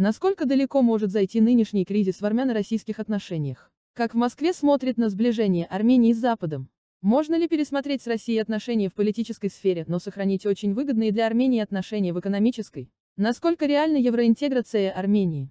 Насколько далеко может зайти нынешний кризис в армяно-российских отношениях? Как в Москве смотрит на сближение Армении с Западом? Можно ли пересмотреть с Россией отношения в политической сфере, но сохранить очень выгодные для Армении отношения в экономической? Насколько реальна евроинтеграция Армении?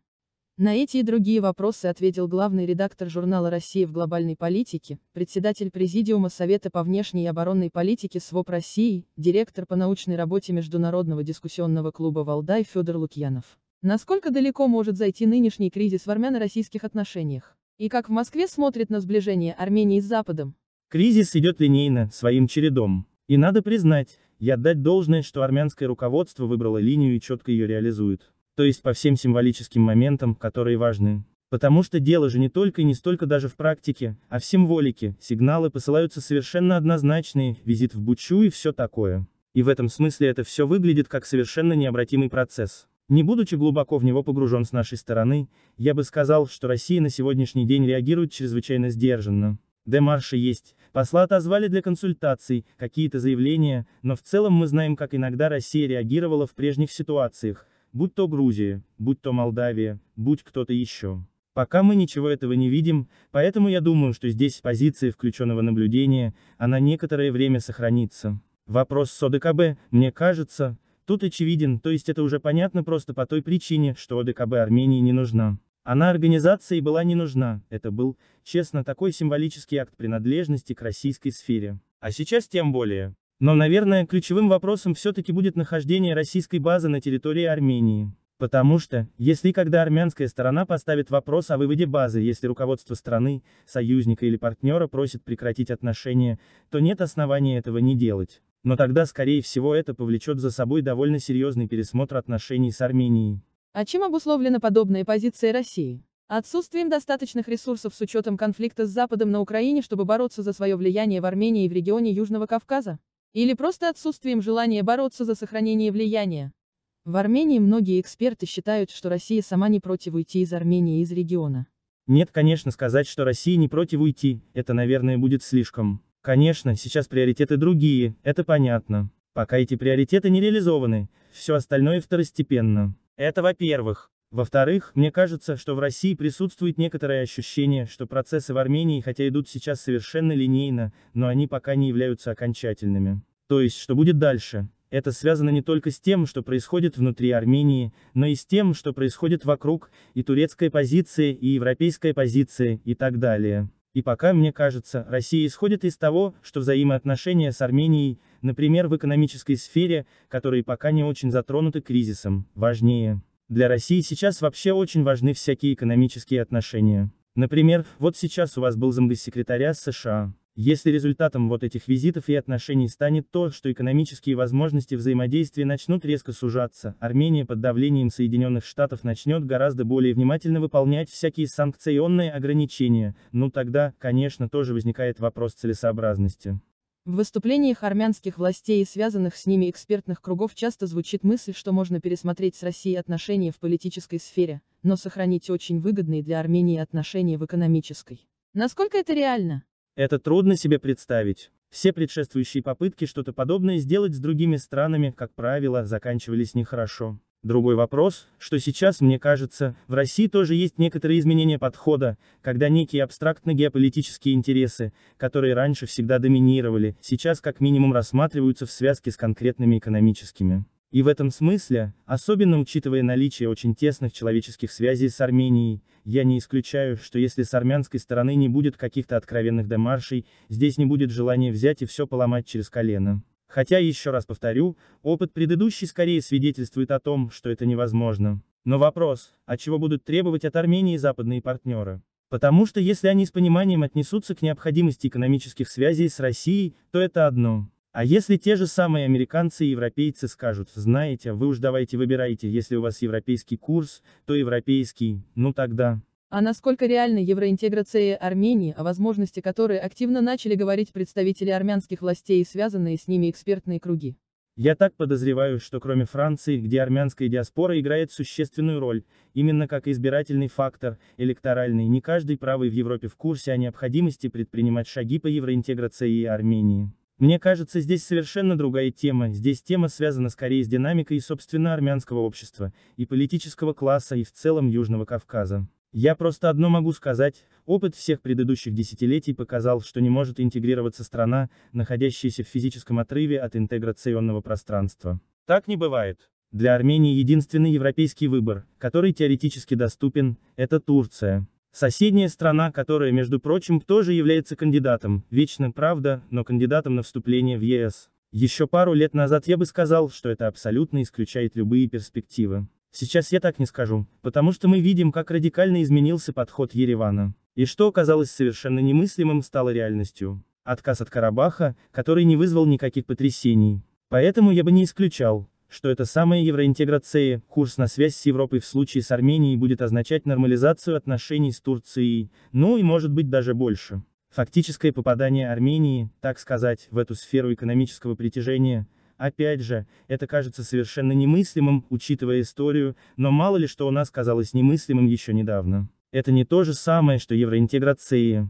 На эти и другие вопросы ответил главный редактор журнала «Россия в глобальной политике», председатель Президиума Совета по внешней и оборонной политике СВОП России, директор по научной работе Международного дискуссионного клуба «Валдай» Федор Лукьянов. Насколько далеко может зайти нынешний кризис в армяно-российских отношениях? И как в Москве смотрит на сближение Армении с Западом? Кризис идет линейно, своим чередом. И надо признать, и отдать должное, что армянское руководство выбрало линию и четко ее реализует. То есть по всем символическим моментам, которые важны. Потому что дело же не только и не столько даже в практике, а в символике, сигналы посылаются совершенно однозначные, визит в Бучу и все такое. И в этом смысле это все выглядит как совершенно необратимый процесс. Не будучи глубоко в него погружен с нашей стороны, я бы сказал, что Россия на сегодняшний день реагирует чрезвычайно сдержанно. Демарши есть, посла отозвали для консультаций, какие-то заявления, но в целом мы знаем, как иногда Россия реагировала в прежних ситуациях, будь то Грузия, будь то Молдавия, будь кто-то еще. Пока мы ничего этого не видим, поэтому я думаю, что здесь позиция включенного наблюдения, она некоторое время сохранится. Вопрос с ОДКБ, мне кажется, Тут очевиден, то есть это уже понятно просто по той причине, что ОДКБ Армении не нужна. Она организации была не нужна, это был, честно, такой символический акт принадлежности к российской сфере. А сейчас тем более. Но, наверное, ключевым вопросом все-таки будет нахождение российской базы на территории Армении. Потому что, если когда армянская сторона поставит вопрос о выводе базы, если руководство страны, союзника или партнера просит прекратить отношения, то нет основания этого не делать. Но тогда, скорее всего, это повлечет за собой довольно серьезный пересмотр отношений с Арменией. А чем обусловлена подобная позиция России? Отсутствием достаточных ресурсов с учетом конфликта с Западом на Украине, чтобы бороться за свое влияние в Армении и в регионе Южного Кавказа? Или просто отсутствием желания бороться за сохранение влияния? В Армении многие эксперты считают, что Россия сама не против уйти из Армении и из региона. Нет, конечно, сказать, что Россия не против уйти, это, наверное, будет слишком. Конечно, сейчас приоритеты другие, это понятно. Пока эти приоритеты не реализованы, все остальное второстепенно. Это во-первых. Во-вторых, мне кажется, что в России присутствует некоторое ощущение, что процессы в Армении хотя идут сейчас совершенно линейно, но они пока не являются окончательными. То есть, что будет дальше? Это связано не только с тем, что происходит внутри Армении, но и с тем, что происходит вокруг, и турецкая позиция, и европейская позиция, и так далее. И пока, мне кажется, Россия исходит из того, что взаимоотношения с Арменией, например в экономической сфере, которые пока не очень затронуты кризисом, важнее. Для России сейчас вообще очень важны всякие экономические отношения. Например, вот сейчас у вас был замгоссекретаря США. Если результатом вот этих визитов и отношений станет то, что экономические возможности взаимодействия начнут резко сужаться, Армения под давлением Соединенных Штатов начнет гораздо более внимательно выполнять всякие санкционные ограничения, ну тогда, конечно, тоже возникает вопрос целесообразности. В выступлениях армянских властей и связанных с ними экспертных кругов часто звучит мысль, что можно пересмотреть с Россией отношения в политической сфере, но сохранить очень выгодные для Армении отношения в экономической. Насколько это реально? Это трудно себе представить. Все предшествующие попытки что-то подобное сделать с другими странами, как правило, заканчивались нехорошо. Другой вопрос, что сейчас, мне кажется, в России тоже есть некоторые изменения подхода, когда некие абстрактно-геополитические интересы, которые раньше всегда доминировали, сейчас как минимум рассматриваются в связке с конкретными экономическими. И в этом смысле, особенно учитывая наличие очень тесных человеческих связей с Арменией, я не исключаю, что если с армянской стороны не будет каких-то откровенных демаршей, здесь не будет желания взять и все поломать через колено. Хотя, еще раз повторю, опыт предыдущий скорее свидетельствует о том, что это невозможно. Но вопрос, а чего будут требовать от Армении западные партнеры? Потому что если они с пониманием отнесутся к необходимости экономических связей с Россией, то это одно. А если те же самые американцы и европейцы скажут, знаете, вы уж давайте выбирайте, если у вас европейский курс, то европейский, ну тогда. А насколько реальна евроинтеграция Армении, о а возможности которой активно начали говорить представители армянских властей и связанные с ними экспертные круги? Я так подозреваю, что кроме Франции, где армянская диаспора играет существенную роль, именно как избирательный фактор, электоральный, не каждый правый в Европе в курсе о необходимости предпринимать шаги по евроинтеграции Армении. Мне кажется, здесь совершенно другая тема, здесь тема связана скорее с динамикой собственно армянского общества, и политического класса и в целом Южного Кавказа. Я просто одно могу сказать, опыт всех предыдущих десятилетий показал, что не может интегрироваться страна, находящаяся в физическом отрыве от интеграционного пространства. Так не бывает. Для Армении единственный европейский выбор, который теоретически доступен, это Турция. Соседняя страна, которая, между прочим, тоже является кандидатом, вечно правда, но кандидатом на вступление в ЕС. Еще пару лет назад я бы сказал, что это абсолютно исключает любые перспективы. Сейчас я так не скажу, потому что мы видим, как радикально изменился подход Еревана. И что оказалось совершенно немыслимым, стало реальностью. Отказ от Карабаха, который не вызвал никаких потрясений. Поэтому я бы не исключал, что это самая евроинтеграция, курс на связь с Европой в случае с Арменией будет означать нормализацию отношений с Турцией, ну и может быть даже больше. Фактическое попадание Армении, так сказать, в эту сферу экономического притяжения, опять же, это кажется совершенно немыслимым, учитывая историю, но мало ли что у нас казалось немыслимым еще недавно. Это не то же самое, что евроинтеграция.